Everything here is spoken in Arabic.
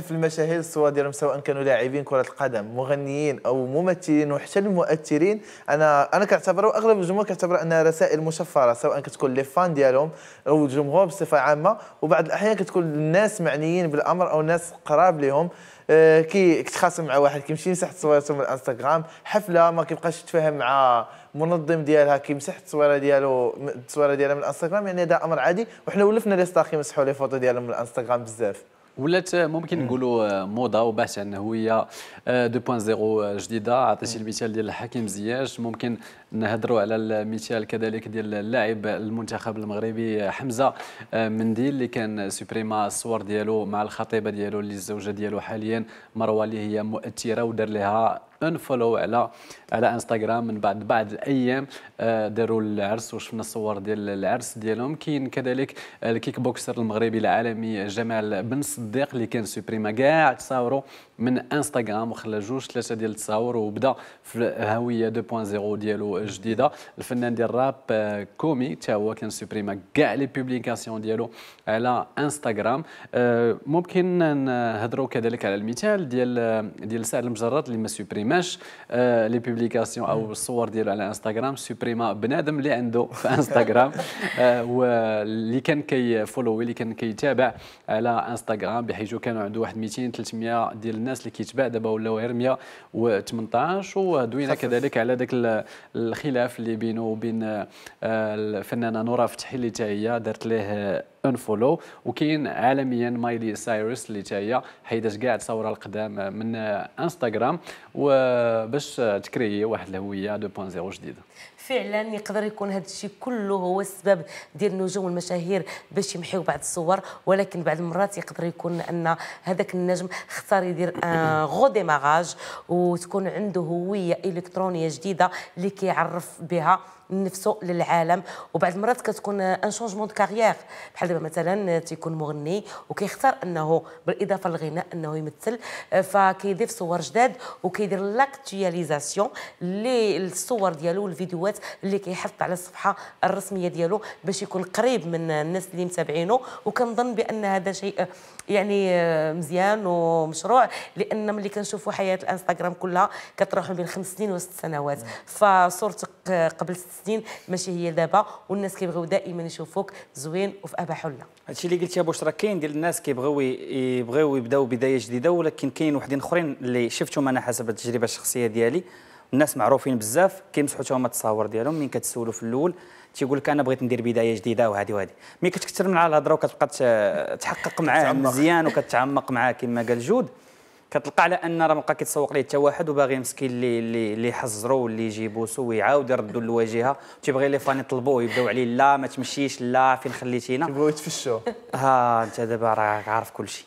في المشاهير الصور ديالهم سواء كانوا لاعبين كره القدم مغنيين او ممثلين وحتى المؤثرين انا انا كنعتبر أغلب الجمهور كيعتبر انها رسائل مشفره سواء كتكون لي فان ديالهم او الجمهور بصفه عامه وبعض الاحيان كتكون الناس معنيين بالامر او ناس قراب لهم آه، كي كتخاصم مع واحد كيمشي يمسح تصويرته من الانستغرام حفله ما كيبقاش يتفاهم مع منظم ديالها كيمسح التصويره ديالو التصويره ديالها من الانستغرام يعني هذا امر عادي وحنا ولفنا لي ستار كيمسحوا لي فوتو ديالهم من الانستغرام بزاف ولات آه، ممكن نقولوا آه، موضه وبحث عن هويه 2.0 آه، جديده عطيتي المثال ديال حكيم زياش ممكن نهضروا على المثال كذلك ديال اللاعب المنتخب المغربي حمزه منديل اللي كان سوبريما الصور ديالو مع الخطيبه ديالو اللي الزوجه ديالو حاليا مروه اللي هي مؤثره ودار لها فولو على على انستغرام من بعد بعض الايام آه، داروا العرس وشفنا الصور ديال العرس ديالهم كاين كذلك الكيك بوكسر المغربي العالمي جمال بن صديق اللي كان سوبريما كاع تصاوروا من انستغرام وخلى جوج ثلاثه ديال التصاور وبدا في الهويه 2.0 ديالو جديده الفنان ديال الراب آه، كومي حتى هو كان سوبريما كاع لي بوبليكاسيون ديالو على انستغرام آه، ممكن نهضروا كذلك على المثال ديال ديال سعد المجرد اللي ما سوبريما ايماج لي بوبليكاسيون او الصور ديالو على انستغرام سوبريما بنادم اللي عنده في انستغرام واللي كان كيفولوي اللي كان كيتابع على انستغرام بحيث كانوا عنده واحد 200 300 ديال الناس اللي كيتباع دابا ولاو غير 118 ودوينا كذلك على ذاك الخلاف اللي بينه وبين الفنانه نوره فتحي اللي حتى هي دارت ليه انفولو وكاين عالميا مايلي سايروس اللي تاهي حيدات كاع تصاورها القدام من انستغرام وباش تكري واحد الهويه 2.0 جديده فعلا يقدر يكون هذا الشيء كله هو السبب ديال النجوم والمشاهير باش يمحيو بعض الصور ولكن بعض المرات يقدر يكون ان هذاك النجم اختار يدير غو ديماغاج وتكون عنده هويه الكترونيه جديده اللي كيعرف بها من نفسه للعالم وبعض المرات كتكون ان شونجمون دو كارير بحال دابا مثلا تيكون مغني وكيختار انه بالاضافه للغناء انه يمثل آه، فكيضيف صور جداد وكيدير لاكتواليزاسيون للصور ديالو والفيديوهات اللي كيحط على الصفحه الرسميه ديالو باش يكون قريب من الناس اللي متابعينه وكنظن بان هذا شيء آه، يعني آه، مزيان ومشروع لان ملي كنشوفوا حياه الانستغرام كلها كتروح بين خمس سنين وست سنوات نعم. فصورتك قبل ست سنين ماشي هي دابا والناس كيبغيو دائما يشوفوك زوين وفي ابا حله هادشي اللي قلتي ابو شرا كاين ديال الناس كيبغيو يبغيو يبداو بدايه جديده ولكن كاين وحدين اخرين اللي شفتهم انا حسب التجربه الشخصيه ديالي الناس معروفين بزاف كيمسحوا حتى هما التصاور ديالهم من كتسولوا في الاول تيقول لك انا بغيت ندير بدايه جديده وهذه وهذه مي كتكثر من على الهضره وكتبقى تحقق معاه مزيان وكتعمق معاه كما قال جود كتلقى على ان راه بقى كيتسوق ليه حتى واحد وباغي مسكين اللي اللي اللي يحزرو واللي يجيبو سو ويعاود يردو للواجهه تيبغي لي فان يطلبو يبداو عليه لا ما تمشيش لا فين خليتينا تيبغيو يتفشوا ها انت دابا راك عارف كلشي